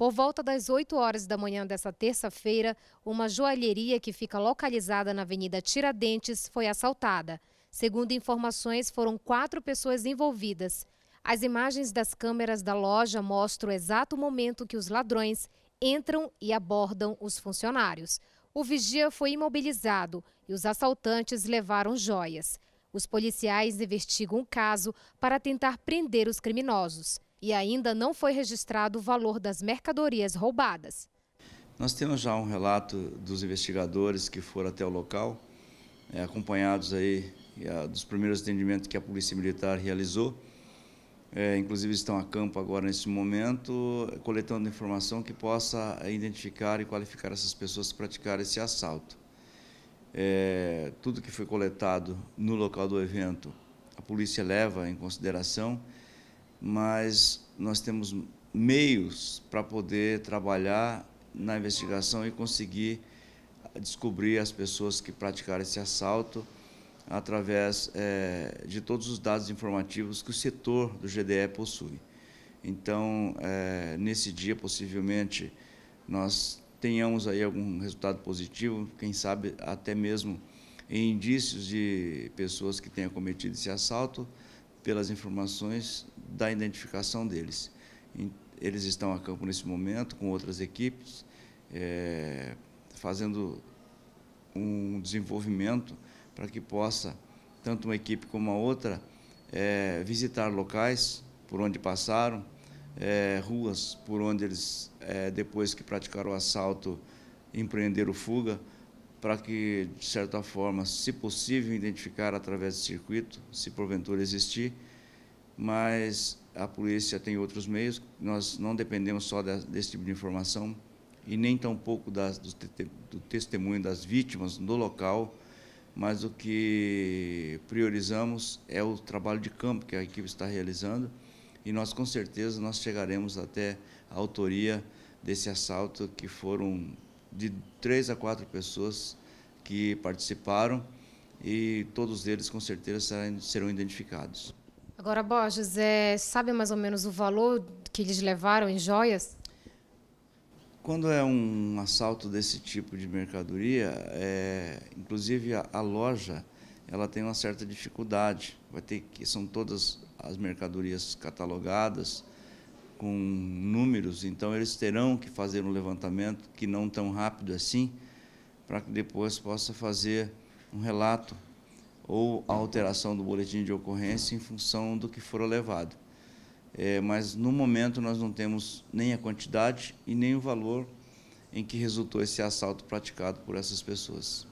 Por volta das 8 horas da manhã dessa terça-feira, uma joalheria que fica localizada na Avenida Tiradentes foi assaltada. Segundo informações, foram quatro pessoas envolvidas. As imagens das câmeras da loja mostram o exato momento que os ladrões entram e abordam os funcionários. O vigia foi imobilizado e os assaltantes levaram joias. Os policiais investigam o caso para tentar prender os criminosos e ainda não foi registrado o valor das mercadorias roubadas. Nós temos já um relato dos investigadores que foram até o local, é, acompanhados aí é, dos primeiros atendimentos que a Polícia Militar realizou. É, inclusive estão a campo agora nesse momento, coletando informação que possa identificar e qualificar essas pessoas que praticaram esse assalto. É, tudo que foi coletado no local do evento, a polícia leva em consideração mas nós temos meios para poder trabalhar na investigação e conseguir descobrir as pessoas que praticaram esse assalto através é, de todos os dados informativos que o setor do GDE possui. Então, é, nesse dia, possivelmente, nós tenhamos aí algum resultado positivo, quem sabe até mesmo em indícios de pessoas que tenham cometido esse assalto, pelas informações da identificação deles. Eles estão a campo nesse momento com outras equipes, é, fazendo um desenvolvimento para que possa, tanto uma equipe como a outra, é, visitar locais por onde passaram, é, ruas por onde eles, é, depois que praticaram o assalto, empreenderam fuga para que, de certa forma, se possível, identificar através do circuito, se porventura existir, mas a polícia tem outros meios, nós não dependemos só desse tipo de informação e nem tampouco das, do, do testemunho das vítimas no local, mas o que priorizamos é o trabalho de campo que a equipe está realizando e nós com certeza nós chegaremos até a autoria desse assalto que foram de três a quatro pessoas que participaram e todos eles com certeza serão identificados. Agora, Borges, é, sabe mais ou menos o valor que eles levaram em joias? Quando é um assalto desse tipo de mercadoria, é, inclusive a, a, loja ela tem uma certa dificuldade. Vai ter que são todas as mercadorias catalogadas com números, então eles terão que fazer um levantamento que não tão rápido assim, para que depois possa fazer um relato ou a alteração do boletim de ocorrência em função do que for levado. É, mas no momento nós não temos nem a quantidade e nem o valor em que resultou esse assalto praticado por essas pessoas.